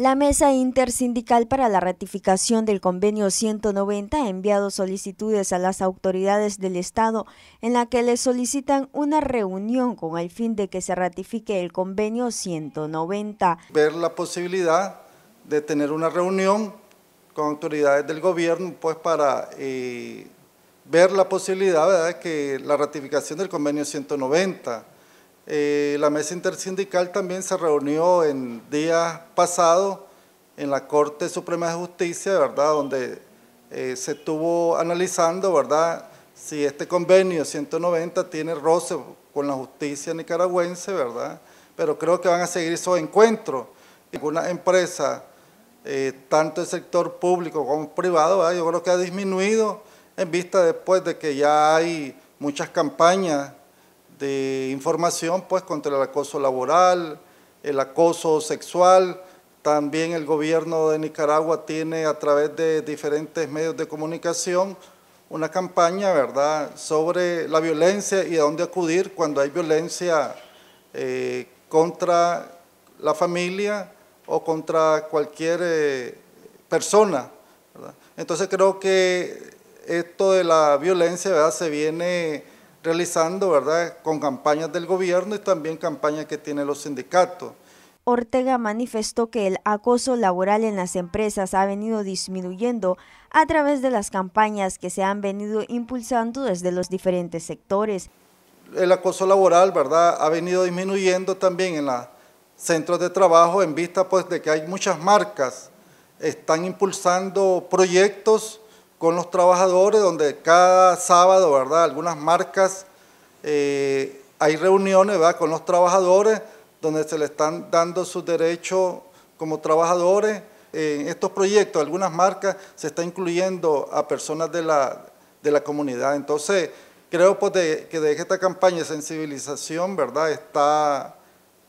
La Mesa Intersindical para la ratificación del convenio 190 ha enviado solicitudes a las autoridades del Estado en la que le solicitan una reunión con el fin de que se ratifique el convenio 190. Ver la posibilidad de tener una reunión con autoridades del gobierno pues para eh, ver la posibilidad de que la ratificación del convenio 190 eh, la mesa intersindical también se reunió en días pasados en la Corte Suprema de Justicia, ¿verdad? Donde eh, se estuvo analizando, ¿verdad? Si este convenio 190 tiene roce con la justicia nicaragüense, ¿verdad? Pero creo que van a seguir esos encuentros. Algunas empresas, eh, tanto del sector público como privado, yo creo que ha disminuido en vista después de que ya hay muchas campañas de información pues, contra el acoso laboral, el acoso sexual. También el gobierno de Nicaragua tiene a través de diferentes medios de comunicación una campaña ¿verdad? sobre la violencia y a dónde acudir cuando hay violencia eh, contra la familia o contra cualquier eh, persona. Entonces creo que esto de la violencia ¿verdad? se viene realizando, ¿verdad?, con campañas del gobierno y también campañas que tienen los sindicatos. Ortega manifestó que el acoso laboral en las empresas ha venido disminuyendo a través de las campañas que se han venido impulsando desde los diferentes sectores. El acoso laboral, ¿verdad?, ha venido disminuyendo también en los centros de trabajo en vista pues de que hay muchas marcas están impulsando proyectos con los trabajadores, donde cada sábado, ¿verdad? Algunas marcas, eh, hay reuniones, ¿verdad? Con los trabajadores, donde se le están dando sus derechos como trabajadores. En estos proyectos, algunas marcas, se está incluyendo a personas de la, comunidad. Entonces, creo pues, que desde esta campaña de sensibilización, ¿verdad? Está,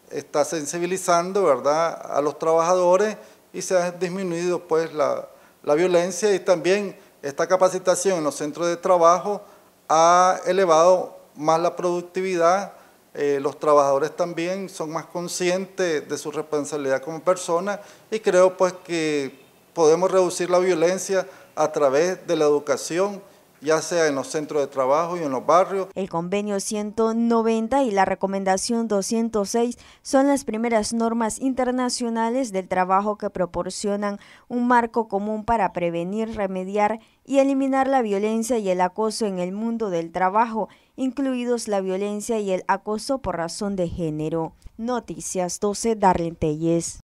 está sensibilizando, ¿verdad? A los trabajadores y se ha disminuido, pues, la, la violencia y también esta capacitación en los centros de trabajo ha elevado más la productividad, eh, los trabajadores también son más conscientes de su responsabilidad como personas y creo pues que podemos reducir la violencia a través de la educación, ya sea en los centros de trabajo y en los barrios. El convenio 190 y la recomendación 206 son las primeras normas internacionales del trabajo que proporcionan un marco común para prevenir, remediar y eliminar la violencia y el acoso en el mundo del trabajo, incluidos la violencia y el acoso por razón de género. Noticias 12, Darlene Telles.